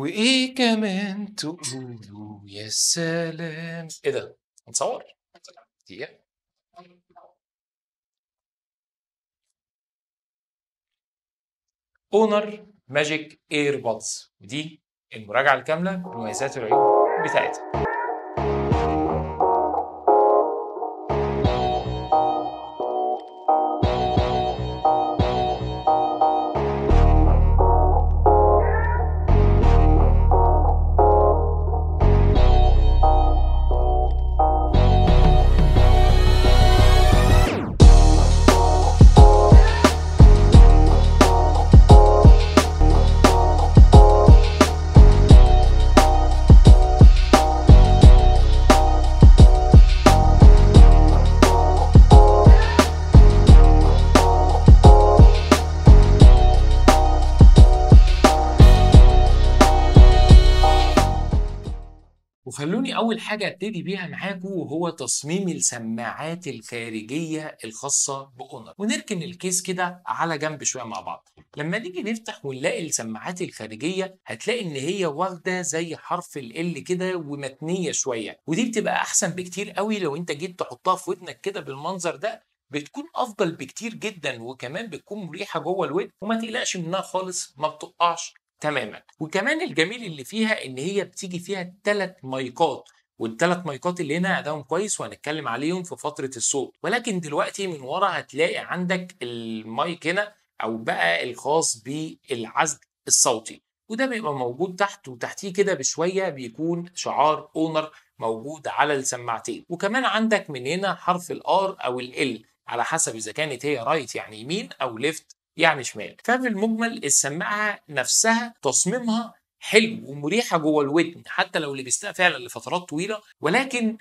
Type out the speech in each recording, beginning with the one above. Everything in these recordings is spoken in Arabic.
وايه كمان تقولوا يا سلام ايه ده نصور دقيقه اونر ماجيك ايربودز ودي المراجعه الكامله بمميزات العيوب بتاعتها اول حاجه ابتدي بيها معاكم هو تصميم السماعات الخارجيه الخاصه باونر ونركن الكيس كده على جنب شويه مع بعض لما نيجي نفتح ونلاقي السماعات الخارجيه هتلاقي ان هي واخده زي حرف ال كده ومتنيه شويه ودي بتبقى احسن بكتير قوي لو انت جيت تحطها في ودنك كده بالمنظر ده بتكون افضل بكتير جدا وكمان بتكون مريحه جوه الودن وما تقلقش منها خالص ما بتقعش تماما وكمان الجميل اللي فيها ان هي بتيجي فيها ثلاث مايكات والثلاث مايكات اللي هنا اداهم كويس وهنتكلم عليهم في فتره الصوت ولكن دلوقتي من ورا هتلاقي عندك المايك هنا او بقى الخاص بالعزل الصوتي وده بيبقى موجود تحت وتحتيه كده بشويه بيكون شعار اونر موجود على السماعتين وكمان عندك من هنا حرف الار او ال على حسب اذا كانت هي رايت يعني يمين او ليفت يعني شمال ففي المجمل السماعه نفسها تصميمها حلو ومريحه جوه الودن حتى لو لبستها فعلا لفترات طويله ولكن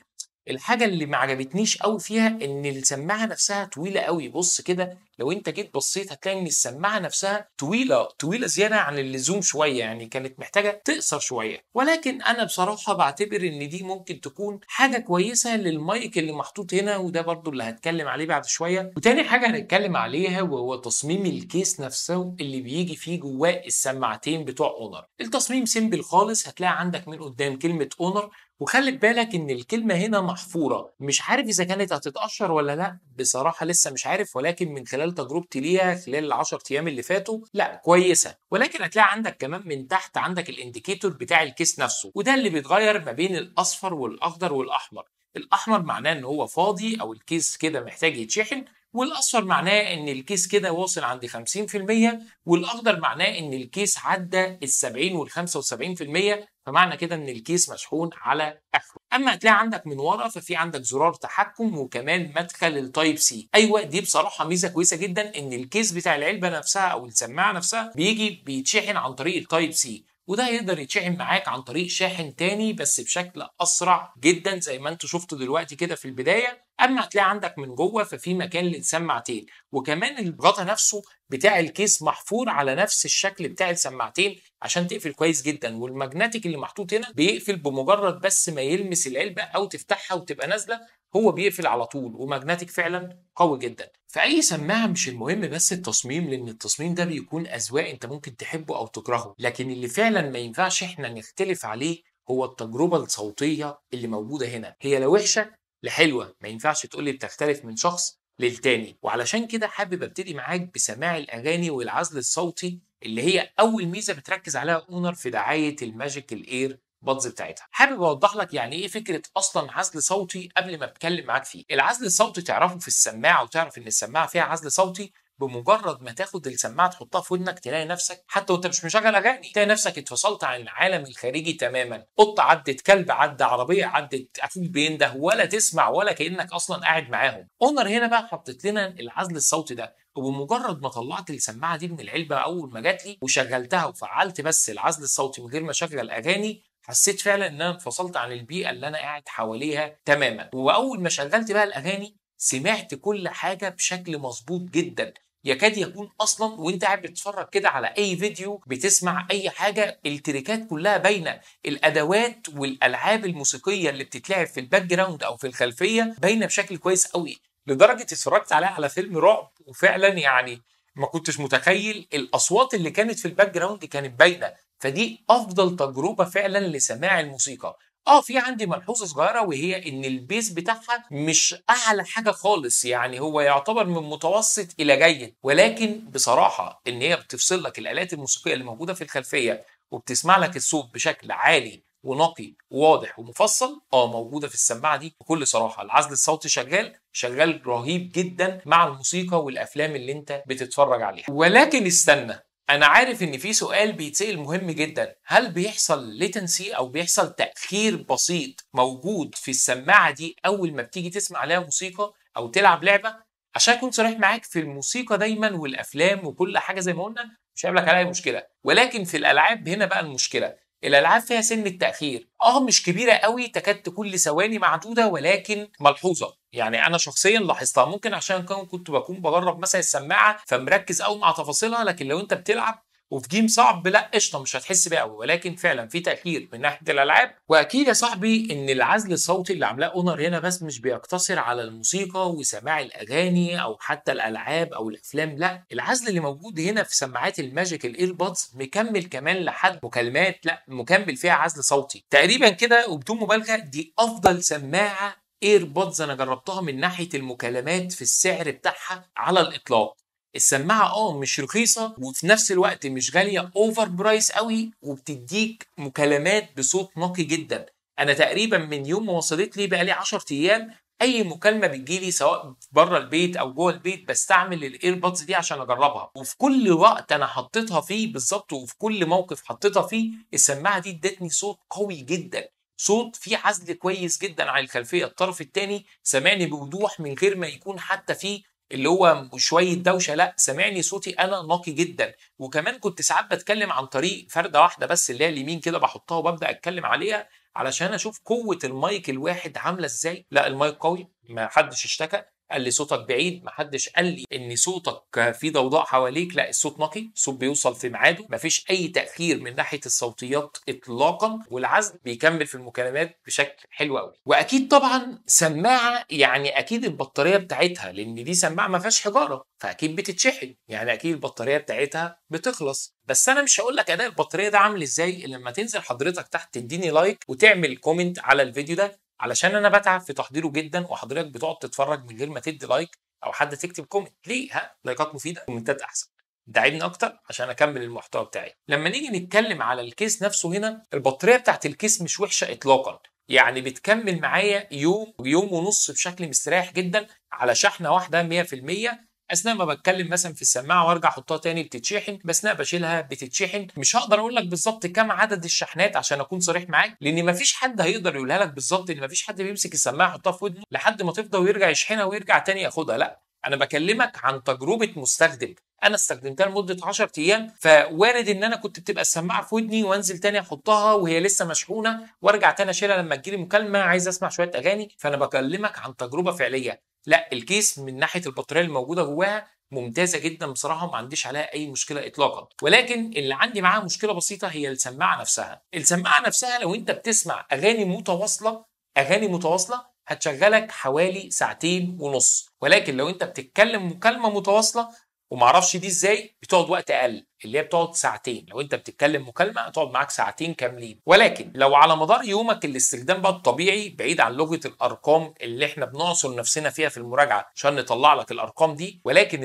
الحاجه اللي ما عجبتنيش قوي فيها ان السماعه نفسها طويله قوي بص كده لو انت جيت بصيت هتلاقي ان السماعه نفسها طويله طويله زياده عن اللزوم شويه يعني كانت محتاجه تقصر شويه ولكن انا بصراحه بعتبر ان دي ممكن تكون حاجه كويسه للمايك اللي محطوط هنا وده برضو اللي هتكلم عليه بعد شويه وتاني حاجه هنتكلم عليها وهو تصميم الكيس نفسه اللي بيجي فيه جواه السماعتين بتوع اونر التصميم سيمبل خالص هتلاقي عندك من قدام كلمه اونر وخلي بالك ان الكلمه هنا محفوره مش عارف اذا كانت هتتقشر ولا لا بصراحه لسه مش عارف ولكن من خلال خلال تجربتي ليها خلال 10 ايام اللي فاتوا لا كويسه ولكن هتلاقي عندك كمان من تحت عندك الانديكيتور بتاع الكيس نفسه وده اللي بيتغير ما بين الاصفر والاخضر والاحمر الاحمر معناه ان هو فاضي او الكيس كده محتاج يتشحن والاصفر معناه ان الكيس كده واصل عند 50% والاخضر معناه ان الكيس عدى ال 70 وال 75% فمعنى كده ان الكيس مشحون على اخره اما هتلاقي عندك من ورا ففي عندك زرار تحكم وكمان مدخل التايب سي ايوه دي بصراحه ميزه كويسه جدا ان الكيس بتاع العلبه نفسها او السماعه نفسها بيجي بيتشحن عن طريق التايب سي وده هيقدر يتشحن معاك عن طريق شاحن تاني بس بشكل اسرع جدا زي ما انتوا شفتوا دلوقتي كده في البدايه اما هتلاقي عندك من جوه ففي مكان للسماعتين وكمان البراطه نفسه بتاع الكيس محفور على نفس الشكل بتاع السماعتين عشان تقفل كويس جدا والماجنتيك اللي محطوط هنا بيقفل بمجرد بس ما يلمس العلبه او تفتحها وتبقى نازله هو بيقفل على طول وماجنتيك فعلا قوي جدا فاي سماعه مش المهم بس التصميم لان التصميم ده بيكون اذواق انت ممكن تحبه او تكرهه لكن اللي فعلا ما ينفعش احنا نختلف عليه هو التجربة الصوتية اللي موجودة هنا هي لو وحشة لحلوه ما ينفعش تقول لي بتختلف من شخص للتاني وعلشان كده حابب ابتدي معاك بسماع الاغاني والعزل الصوتي اللي هي اول ميزه بتركز عليها اونر في دعايه الماجيك الاير بادز بتاعتها حابب اوضح لك يعني ايه فكره اصلا عزل صوتي قبل ما اتكلم معاك فيه العزل الصوتي تعرفه في السماعه وتعرف ان السماعه فيها عزل صوتي بمجرد ما تاخد السماعه تحطها في ودنك تلاقي نفسك حتى وانت مش مشغل اغاني تلاقي نفسك اتفصلت عن العالم الخارجي تماما قطه عدت كلب عدى عربيه عدت اكيد بينده ولا تسمع ولا كانك اصلا قاعد معاهم اونر هنا بقى حطت لنا العزل الصوتي ده وبمجرد ما طلعت السماعه دي من العلبه اول ما جات لي وشغلتها وفعلت بس العزل الصوتي من غير ما اشغل اغاني حسيت فعلا ان انا انفصلت عن البيئه اللي انا قاعد حواليها تماما واول ما شغلت بقى الاغاني سمعت كل حاجه بشكل مظبوط جدا يكاد يكون اصلا وانت قاعد بتتفرج كده على اي فيديو بتسمع اي حاجه التريكات كلها باينه الادوات والالعاب الموسيقيه اللي بتتلعب في الباك جراوند او في الخلفيه باينه بشكل كويس قوي لدرجه اتفرجت عليها على فيلم رعب وفعلا يعني ما كنتش متخيل الاصوات اللي كانت في الباك جراوند كانت باينه فدي افضل تجربه فعلا لسماع الموسيقى اه في عندي ملحوظه صغيره وهي ان البيز بتاعها مش اعلى حاجه خالص يعني هو يعتبر من متوسط الى جيد ولكن بصراحه ان هي بتفصل لك الالات الموسيقيه اللي موجوده في الخلفيه وبتسمع لك الصوت بشكل عالي ونقي وواضح ومفصل اه موجوده في السماعه دي بكل صراحه العزل الصوتي شغال شغال رهيب جدا مع الموسيقى والافلام اللي انت بتتفرج عليها ولكن استنى انا عارف ان في سؤال بيتسال مهم جدا هل بيحصل ليتنسي او بيحصل تاخير بسيط موجود في السماعه دي اول ما بتيجي تسمع عليها موسيقى او تلعب لعبه عشان اكون صريح معاك في الموسيقى دايما والافلام وكل حاجه زي ما قلنا مش هيقابلك عليها مشكله ولكن في الالعاب هنا بقى المشكله الالعاب فيها سن التاخير اه مش كبيره قوي تكاد تكون ثواني معدوده ولكن ملحوظه يعني انا شخصيا لاحظتها ممكن عشان كنت بكون بجرب مثلا السماعه فمركز قوي مع تفاصيلها لكن لو انت بتلعب وفي جيم صعب لا قشطه مش هتحس بيه قوي ولكن فعلا في تاثير من ناحيه الالعاب واكيد يا صاحبي ان العزل الصوتي اللي عاملاه اونر هنا بس مش بيقتصر على الموسيقى وسماع الاغاني او حتى الالعاب او الافلام لا العزل اللي موجود هنا في سماعات الماجيك الايربودز مكمل كمان لحد مكالمات لا مكمل فيها عزل صوتي تقريبا كده وبدون مبالغه دي افضل سماعه ايربودز انا جربتها من ناحيه المكالمات في السعر بتاعها على الاطلاق السماعه اه مش رخيصه وفي نفس الوقت مش غاليه اوفر برايس قوي وبتديك مكالمات بصوت نقي جدا انا تقريبا من يوم ما وصلت لي بقى لي 10 ايام اي مكالمه بتجي لي سواء بره البيت او جوه البيت بستعمل الايربودز دي عشان اجربها وفي كل وقت انا حطيتها فيه بالظبط وفي كل موقف حطيتها فيه السماعه دي ادتني صوت قوي جدا صوت فيه عزل كويس جدا على الخلفيه الطرف الثاني سامعني بوضوح من غير ما يكون حتى فيه اللي هو شويه دوشه لا سامعني صوتي انا نقي جدا وكمان كنت ساعات بتكلم عن طريق فرده واحده بس اللي هي اليمين كده بحطها وببدا اتكلم عليها علشان اشوف قوه المايك الواحد عامله ازاي لا المايك قوي ما حدش اشتكى قال لي صوتك بعيد محدش قال لي ان صوتك في ضوضاء حواليك لا الصوت نقي الصوت بيوصل في ميعاده مفيش اي تاخير من ناحيه الصوتيات اطلاقا والعزم بيكمل في المكالمات بشكل حلو قوي واكيد طبعا سماعه يعني اكيد البطاريه بتاعتها لان دي سماعه ما فيهاش حجاره فاكيد بتتشحن يعني اكيد البطاريه بتاعتها بتخلص بس انا مش هقول لك اداء البطاريه ده عامل ازاي لما تنزل حضرتك تحت تديني لايك وتعمل كومنت على الفيديو ده علشان انا بتعب في تحضيره جدا وحضرتك بتقعد تتفرج من غير ما تدي لايك او حد تكتب كومنت ليه ها لايكات مفيده كومنتات احسن دعمني اكتر عشان اكمل المحتوى بتاعي لما نيجي نتكلم على الكيس نفسه هنا البطاريه بتاعت الكيس مش وحشه اطلاقا يعني بتكمل معايا يوم يوم ونص بشكل مستريح جدا على شحنه واحده 100% اثناء ما بتكلم مثلا في السماعه وارجع احطها تاني بتتشحن باثناء بشيلها بتتشحن مش هقدر اقول لك بالظبط كام عدد الشحنات عشان اكون صريح معاك لان مفيش حد هيقدر يقولها لك بالظبط ان مفيش حد بيمسك السماعه يحطها في ودنه لحد ما تفضى ويرجع يشحنها ويرجع تاني ياخدها لا انا بكلمك عن تجربه مستخدم انا استخدمتها لمده 10 ايام فوارد ان انا كنت بتبقى السماعه في ودني وانزل تاني احطها وهي لسه مشحونه وارجع تاني اشيلها لما تجيلي مكالمه عايز اسمع شويه اغاني فانا بكلمك عن تجربه فعليه لا الكيس من ناحيه البطاريه الموجوده جواها ممتازه جدا بصراحه ما عنديش عليها اي مشكله اطلاقا ولكن اللي عندي معاها مشكله بسيطه هي السماعه نفسها السماعه نفسها لو انت بتسمع اغاني متواصله اغاني متواصله هتشغلك حوالي ساعتين ونص ولكن لو انت بتتكلم مكالمه متواصله ومعرفش دي ازاي بتقعد وقت اقل اللي هي بتقعد ساعتين لو انت بتتكلم مكالمه هتقعد معاك ساعتين كاملين ولكن لو على مدار يومك الاستخدام بقى الطبيعي بعيد عن لغه الارقام اللي احنا بنعصر نفسنا فيها في المراجعه عشان نطلع لك الارقام دي ولكن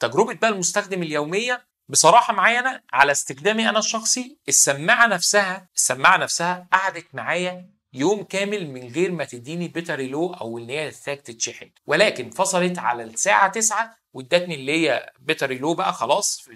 تجربه بقى المستخدم اليوميه بصراحه معايا انا على استخدامي انا الشخصي السماعه نفسها السماعه نفسها قعدت معايا يوم كامل من غير ما تديني بيتري لو او ان هي تتشحن ولكن فصلت على الساعه 9 وادتني اللي هي بيتري لو بقى خلاص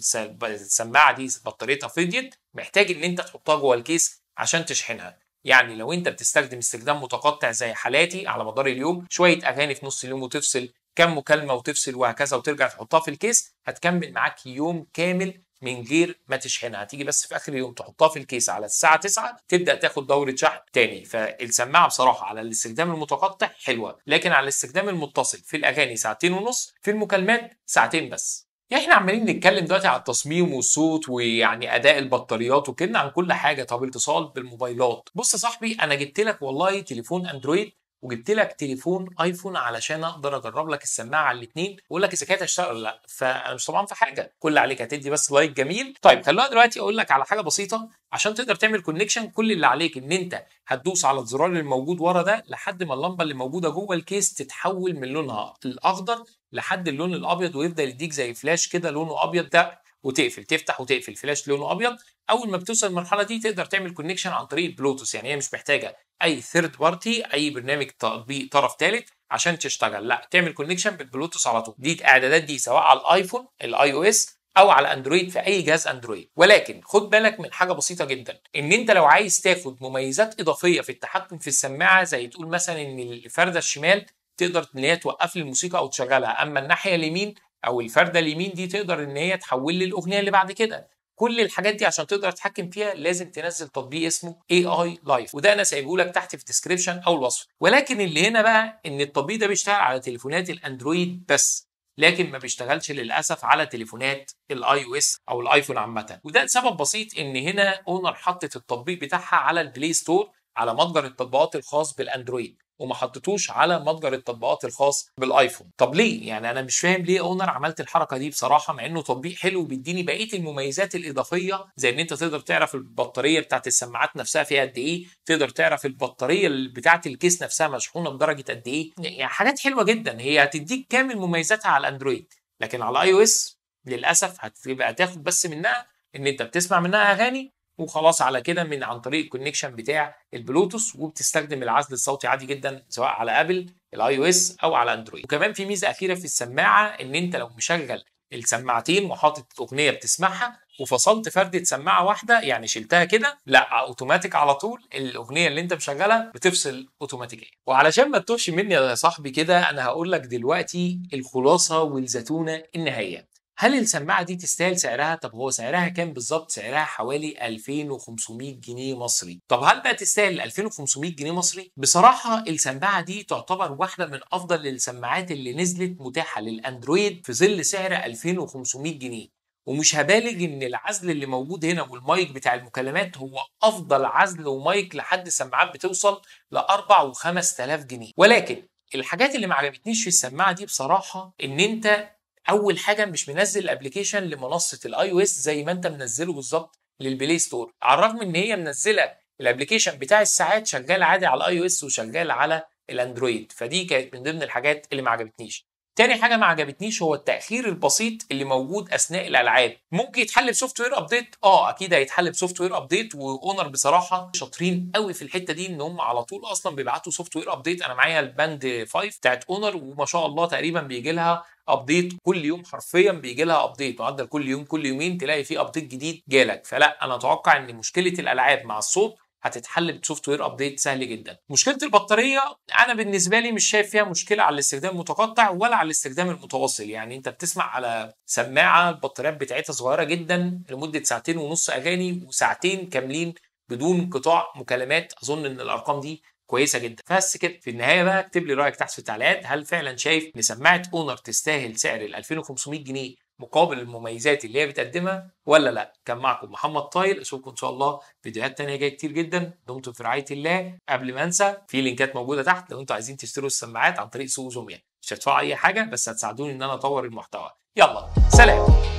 السماعه دي بطاريتها فضيت محتاج ان انت تحطها جوه الكيس عشان تشحنها يعني لو انت بتستخدم استخدام متقطع زي حالاتي على مدار اليوم شويه اغاني في نص اليوم وتفصل كم مكالمه وتفصل وهكذا وترجع تحطها في الكيس هتكمل معاك يوم كامل من غير ما تشحنها هتيجي بس في اخر يوم تحطها في الكيس على الساعه 9 تبدا تاخد دوره شحن تاني فالسماعه بصراحه على الاستخدام المتقطع حلوه لكن على الاستخدام المتصل في الاغاني ساعتين ونص في المكالمات ساعتين بس يعني احنا عمالين نتكلم دلوقتي على التصميم والصوت ويعني اداء البطاريات وكنا عن كل حاجه طب اتصال بالموبايلات بص يا صاحبي انا جبت لك والله تليفون اندرويد وجبت لك تليفون ايفون علشان اقدر اجرب لك السماعه على الاثنين واقول لك اذا كانت هتشتغل ولا لا فانا مش طبعا في حاجه كل عليك هتدي بس لايك جميل طيب خلونا دلوقتي اقول لك على حاجه بسيطه عشان تقدر تعمل كونكشن كل اللي عليك ان انت هتدوس على الزرار اللي موجود ورا ده لحد ما اللمبه اللي موجوده جوه الكيس تتحول من لونها الاخضر لحد اللون الابيض ويفضل يديك زي فلاش كده لونه ابيض ده وتقفل تفتح وتقفل فلاش لونه ابيض اول ما بتوصل المرحله دي تقدر تعمل كونكشن عن طريق البلوتوث يعني هي مش محتاجه اي ثيرد بارتي اي برنامج تطبيق طرف ثالث عشان تشتغل لا تعمل كونكشن بالبلوتوث على طول دي الاعدادات دي سواء على الايفون الاي او اس او على اندرويد في اي جهاز اندرويد ولكن خد بالك من حاجه بسيطه جدا ان انت لو عايز تاخد مميزات اضافيه في التحكم في السماعه زي تقول مثلا ان الفرده الشمال تقدر ان هي توقف لي الموسيقى او تشغلها اما الناحيه اليمين او الفرده اليمين دي تقدر ان هي تحول لي الاغنيه اللي بعد كده كل الحاجات دي عشان تقدر تتحكم فيها لازم تنزل تطبيق اسمه اي اي لايف وده انا سايبه لك تحت في الديسكربشن او الوصف ولكن اللي هنا بقى ان التطبيق ده بيشتغل على تليفونات الاندرويد بس لكن ما بيشتغلش للاسف على تليفونات الاي او اس او الايفون عامه وده سبب بسيط ان هنا اونر حطت التطبيق بتاعها على البلاي ستور على متجر التطبيقات الخاص بالاندرويد وما حطيتوش على متجر التطبيقات الخاص بالايفون طب ليه يعني انا مش فاهم ليه اونر عملت الحركه دي بصراحه مع انه تطبيق حلو بيديني بقيه المميزات الاضافيه زي ان انت تقدر تعرف البطاريه بتاعه السماعات نفسها فيها قد ايه تقدر تعرف البطاريه بتاعه الكيس نفسها مشحونه بدرجه قد ايه يعني حاجات حلوه جدا هي هتديك كامل مميزاتها على الاندرويد لكن على اي او اس للاسف هتبقى تاخد بس منها ان انت بتسمع منها اغاني وخلاص على كده من عن طريق الكونكشن بتاع البلوتوس وبتستخدم العزل الصوتي عادي جدا سواء على ابل الاي او اس او على اندرويد وكمان في ميزه اخيره في السماعه ان انت لو مشغل السماعتين وحاطط اغنيه بتسمعها وفصلت فردة سماعة واحدة يعني شلتها كده لا اوتوماتيك على طول الاغنية اللي انت مشغلها بتفصل اوتوماتيكيا وعلشان ما تتوهش مني يا صاحبي كده انا هقول لك دلوقتي الخلاصة والزتونة النهائية هل السماعه دي تستاهل سعرها طب هو سعرها كام بالظبط سعرها حوالي 2500 جنيه مصري طب هل بقى تستاهل 2500 جنيه مصري بصراحه السماعه دي تعتبر واحده من افضل السماعات اللي نزلت متاحه للاندرويد في ظل سعر 2500 جنيه ومش هبالغ ان العزل اللي موجود هنا والمايك بتاع المكالمات هو افضل عزل ومايك لحد سماعات بتوصل ل 4 و 5000 جنيه ولكن الحاجات اللي ما عجبتنيش في السماعه دي بصراحه ان انت اول حاجه مش منزل الابلكيشن لمنصه الاي او اس زي ما انت منزله بالظبط للبلاي ستور على الرغم ان هي منزله الابلكيشن بتاع الساعات شغال عادي على الاي او اس وشغال على الاندرويد فدي كانت من ضمن الحاجات اللي ما عجبتنيش تاني حاجه ما عجبتنيش هو التاخير البسيط اللي موجود اثناء الالعاب ممكن يتحل بسوفت وير ابديت اه اكيد هيتحل بسوفت وير ابديت واونر بصراحه شاطرين قوي في الحته دي ان هم على طول اصلا بيبعتوا سوفت وير ابديت انا معايا الباند 5 بتاعت اونر وما شاء الله تقريبا بيجي لها ابديت كل يوم حرفيا بيجي لها ابديت معدل كل يوم كل يومين تلاقي فيه ابديت جديد جالك فلا انا اتوقع ان مشكله الالعاب مع الصوت هتتحل بسوفت وير ابديت سهل جدا مشكله البطاريه انا بالنسبه لي مش شايف فيها مشكله على الاستخدام المتقطع ولا على الاستخدام المتواصل يعني انت بتسمع على سماعه البطاريات بتاعتها صغيره جدا لمده ساعتين ونص اغاني وساعتين كاملين بدون انقطاع مكالمات اظن ان الارقام دي كويسه جدا بس كده في النهايه بقى اكتب لي رايك تحت في التعليقات هل فعلا شايف ان سماعه اونر تستاهل سعر ال 2500 جنيه مقابل المميزات اللي هي بتقدمها ولا لا كان معكم محمد طايل اشوفكم ان شاء الله فيديوهات تانية جايه كتير جدا دمتم في رعايه الله قبل ما انسى في لينكات موجوده تحت لو انتم عايزين تشتروا السماعات عن طريق سوق جوميا مش هتدفعوا اي حاجه بس هتساعدوني ان انا اطور المحتوى يلا سلام